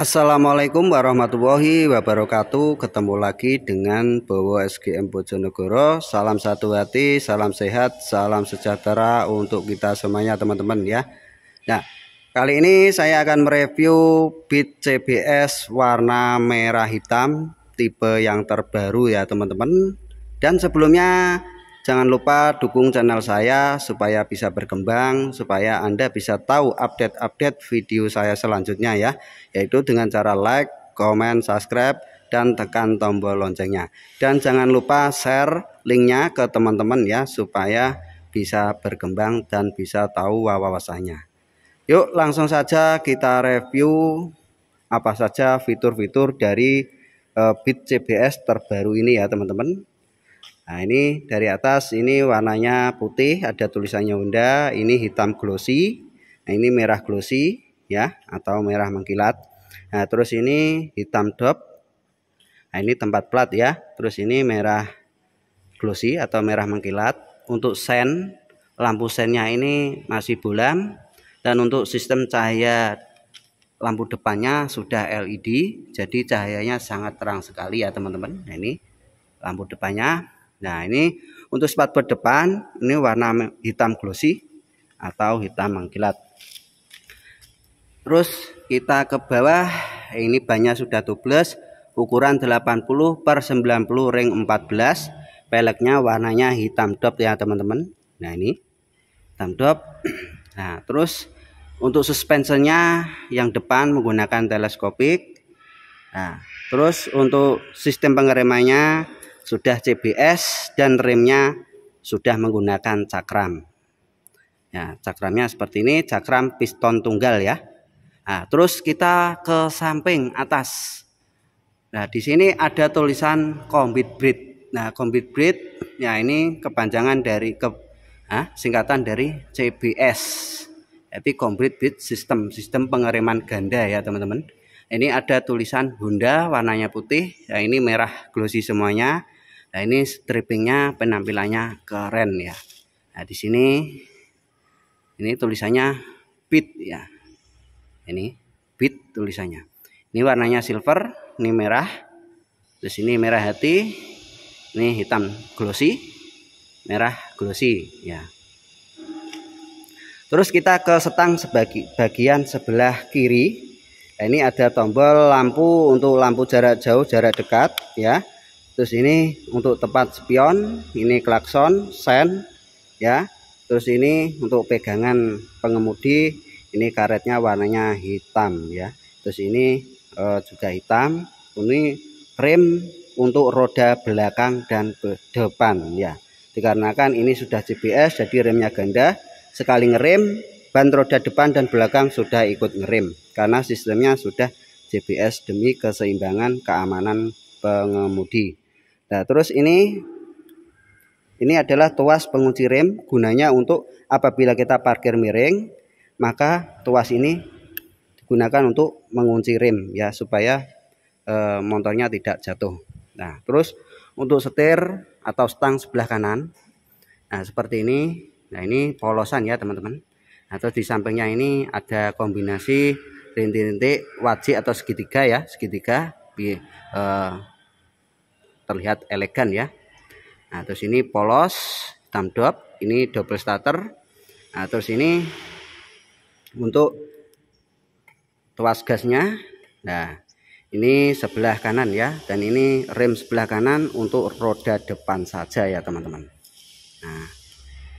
Assalamualaikum warahmatullahi wabarakatuh Ketemu lagi dengan Bowo SGM Bojonegoro Salam satu hati, salam sehat, salam sejahtera untuk kita semuanya teman-teman ya Nah kali ini saya akan mereview bit CBS warna merah hitam Tipe yang terbaru ya teman-teman Dan sebelumnya Jangan lupa dukung channel saya supaya bisa berkembang, supaya Anda bisa tahu update-update video saya selanjutnya ya, yaitu dengan cara like, komen, subscribe, dan tekan tombol loncengnya. Dan jangan lupa share linknya ke teman-teman ya, supaya bisa berkembang dan bisa tahu wawasannya. Yuk langsung saja kita review apa saja fitur-fitur dari uh, Bit CBS terbaru ini ya teman-teman. Nah ini dari atas ini warnanya putih ada tulisannya Honda, ini hitam glossy, nah, ini merah glossy ya atau merah mengkilat. Nah terus ini hitam dop, nah, ini tempat plat ya. Terus ini merah glossy atau merah mengkilat. Untuk sen lampu sennya ini masih bulan dan untuk sistem cahaya lampu depannya sudah LED jadi cahayanya sangat terang sekali ya teman-teman. Nah, ini lampu depannya Nah ini untuk sepatu depan ini warna hitam glossy atau hitam mengkilat. Terus kita ke bawah ini bannya sudah tubeless ukuran 80 per 90 ring 14 peleknya warnanya hitam dop ya teman-teman nah ini hitam dop nah terus untuk suspensinya yang depan menggunakan teleskopik nah terus untuk sistem pengeremannya sudah CBS dan remnya sudah menggunakan cakram. Ya, cakramnya seperti ini, cakram piston tunggal ya. Nah, terus kita ke samping atas. Nah, di sini ada tulisan combit breed. Nah, combit breed ya ini kepanjangan dari ke ah, singkatan dari CBS. Jadi combit breed system, sistem pengereman ganda ya, teman-teman. Ini ada tulisan Honda warnanya putih. Ya ini merah glossy semuanya. Nah ini strippingnya penampilannya keren ya. Nah di sini ini tulisannya beat ya. Ini beat tulisannya. Ini warnanya silver, ini merah. Terus ini merah hati, ini hitam glossy, merah glossy ya. Terus kita ke setang sebagi, bagian sebelah kiri. Nah, ini ada tombol lampu untuk lampu jarak jauh, jarak dekat ya. Terus ini untuk tempat spion, ini klakson, sen ya. Terus ini untuk pegangan pengemudi, ini karetnya warnanya hitam ya. Terus ini e, juga hitam. Ini rem untuk roda belakang dan depan ya. Dikarenakan ini sudah GPS jadi remnya ganda, sekali ngerem ban roda depan dan belakang sudah ikut ngerem karena sistemnya sudah GPS demi keseimbangan keamanan pengemudi. Nah, terus ini ini adalah tuas pengunci rem gunanya untuk apabila kita parkir miring, maka tuas ini digunakan untuk mengunci rem ya supaya e, motornya tidak jatuh. Nah, terus untuk setir atau stang sebelah kanan. Nah, seperti ini. Nah, ini polosan ya, teman-teman. Nah, di sampingnya ini ada kombinasi rintik-rintik wajik atau segitiga ya segitiga eh, terlihat elegan ya nah terus ini polos hitam dop ini double starter nah terus ini untuk tuas gasnya nah ini sebelah kanan ya dan ini rem sebelah kanan untuk roda depan saja ya teman-teman nah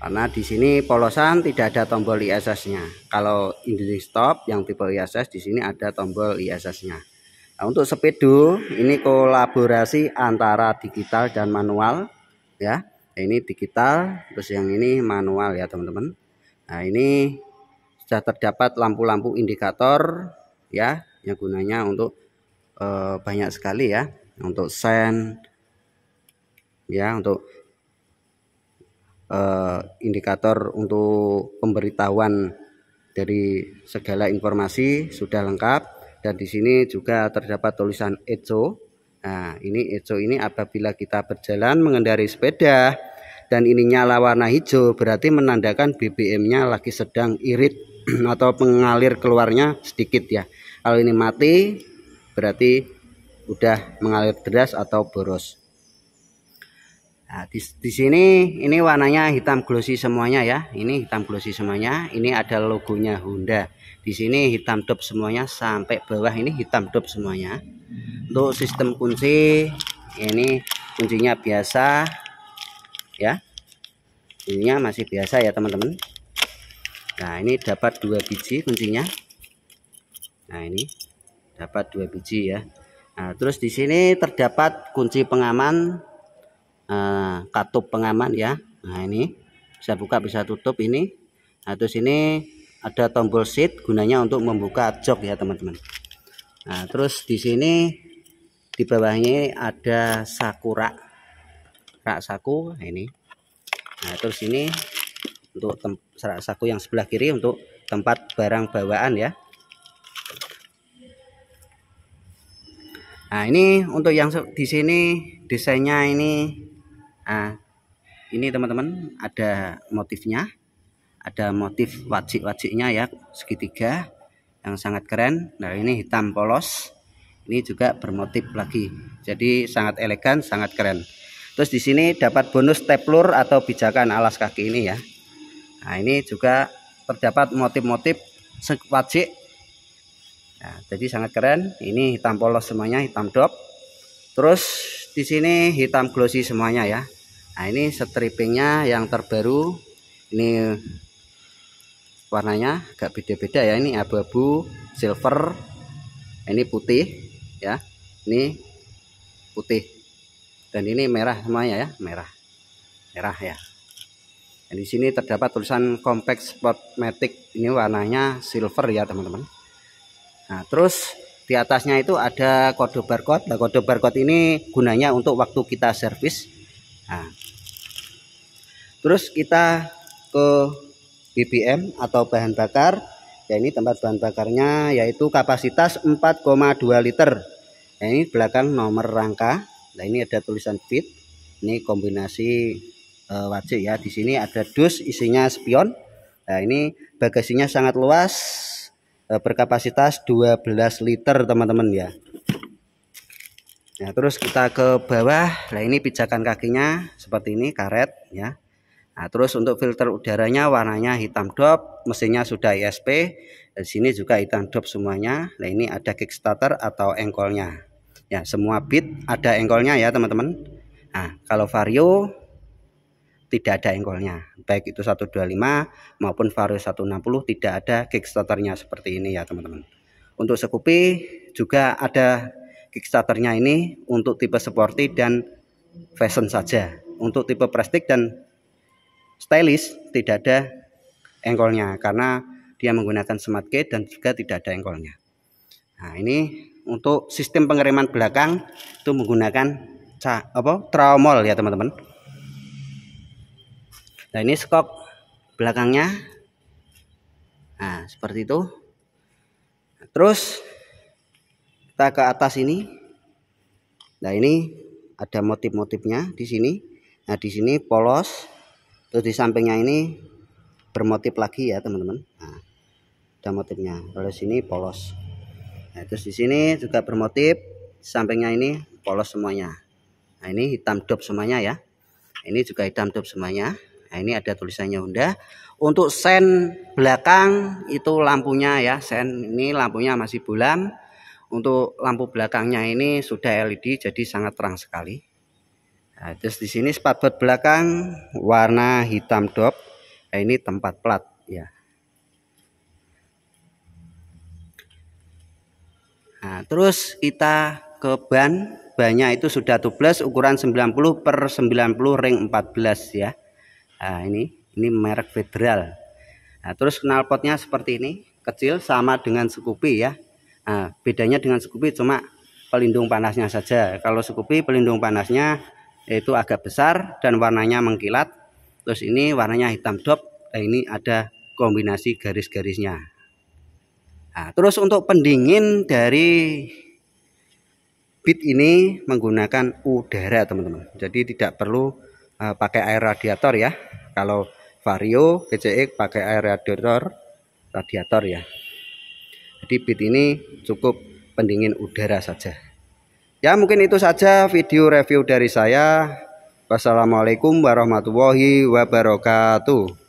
karena di sini polosan tidak ada tombol ISS-nya. Kalau Indonesia Stop yang tipe ISS di sini ada tombol ISS-nya. Nah, untuk speedo ini kolaborasi antara digital dan manual ya. Ini digital terus yang ini manual ya, teman-teman. Nah, ini sudah terdapat lampu-lampu indikator ya yang gunanya untuk e, banyak sekali ya, untuk sen ya, untuk eh, indikator untuk pemberitahuan dari segala informasi sudah lengkap dan di sini juga terdapat tulisan ECO. Nah, ini ECO ini apabila kita berjalan mengendarai sepeda dan ini nyala warna hijau berarti menandakan BBM-nya lagi sedang irit atau mengalir keluarnya sedikit ya. Kalau ini mati berarti udah mengalir deras atau boros. Nah, di, di sini ini warnanya hitam glossy semuanya ya. Ini hitam glossy semuanya. Ini ada logonya Honda. Di sini hitam top semuanya sampai bawah ini hitam top semuanya. Untuk sistem kunci ini kuncinya biasa ya. Kuncinya masih biasa ya teman-teman. Nah ini dapat dua biji kuncinya. Nah ini dapat dua biji ya. Nah terus di sini terdapat kunci pengaman Ah, katup pengaman ya nah ini bisa buka bisa tutup ini nah terus ini ada tombol seat gunanya untuk membuka jok ya teman-teman nah terus di sini di bawahnya ada sakura rak saku nah ini nah terus ini untuk rak saku yang sebelah kiri untuk tempat barang bawaan ya Nah, ini untuk yang di sini desainnya ini nah ini teman-teman ada motifnya ada motif wajik-wajiknya ya segitiga yang sangat keren nah ini hitam polos ini juga bermotif lagi jadi sangat elegan sangat keren terus di sini dapat bonus teplur atau pijakan alas kaki ini ya nah ini juga terdapat motif-motif wajik nah, jadi sangat keren ini hitam polos semuanya hitam dop terus di sini hitam glossy semuanya ya nah ini stripingnya yang terbaru ini warnanya agak beda-beda ya ini abu-abu silver ini putih ya ini putih dan ini merah semuanya ya merah merah ya dan di sini terdapat tulisan compact sport matic ini warnanya silver ya teman-teman nah terus di atasnya itu ada kode barcode. Nah, kode barcode ini gunanya untuk waktu kita servis. Nah, Terus kita ke BBM atau bahan bakar. Ya ini tempat bahan bakarnya yaitu kapasitas 4,2 liter. Ya ini belakang nomor rangka. Nah ini ada tulisan fit. Ini kombinasi uh, wajib ya. Di sini ada dus isinya spion. Nah ini bagasinya sangat luas uh, berkapasitas 12 liter teman-teman ya. Nah terus kita ke bawah. Nah ini pijakan kakinya seperti ini karet ya. Nah, terus untuk filter udaranya warnanya hitam dop, mesinnya sudah ISP. Di sini juga hitam dop semuanya. Nah, ini ada kickstarter atau engkolnya. Ya, semua bit ada engkolnya ya, teman-teman. Nah, kalau vario tidak ada engkolnya. Baik itu 125 maupun vario 160 tidak ada kickstarternya seperti ini ya, teman-teman. Untuk Scoopy juga ada kickstarternya ini untuk tipe sporty dan fashion saja. Untuk tipe prestige dan stylish tidak ada engkolnya karena dia menggunakan smart gate dan juga tidak ada engkolnya. Nah, ini untuk sistem pengereman belakang itu menggunakan apa? Traumol ya, teman-teman. Nah, ini skop belakangnya. Nah, seperti itu. Terus kita ke atas ini. Nah, ini ada motif-motifnya di sini. Nah, di sini polos terus di sampingnya ini bermotif lagi ya teman-teman nah, ada motifnya terus ini polos nah, terus di sini juga bermotif sampingnya ini polos semuanya nah ini hitam dop semuanya ya ini juga hitam dop semuanya nah ini ada tulisannya Honda untuk sen belakang itu lampunya ya sen ini lampunya masih bulan untuk lampu belakangnya ini sudah LED jadi sangat terang sekali Nah, terus di sini spatbot belakang warna hitam dop. Nah, ini tempat plat ya. Nah, terus kita ke ban banyak itu sudah tubeless ukuran 90 per 90 ring 14 ya. Nah, ini ini merek Federal. Nah, terus knalpotnya seperti ini, kecil sama dengan Scoopy ya. Nah, bedanya dengan Scoopy cuma pelindung panasnya saja. Kalau Scoopy pelindung panasnya yaitu agak besar dan warnanya mengkilat. Terus ini warnanya hitam dop. Nah, ini ada kombinasi garis-garisnya. Nah, terus untuk pendingin dari bit ini menggunakan udara, teman-teman. Jadi tidak perlu uh, pakai air radiator ya. Kalau Vario PCX pakai air radiator radiator ya. Jadi bit ini cukup pendingin udara saja. Ya mungkin itu saja video review dari saya. Wassalamualaikum warahmatullahi wabarakatuh.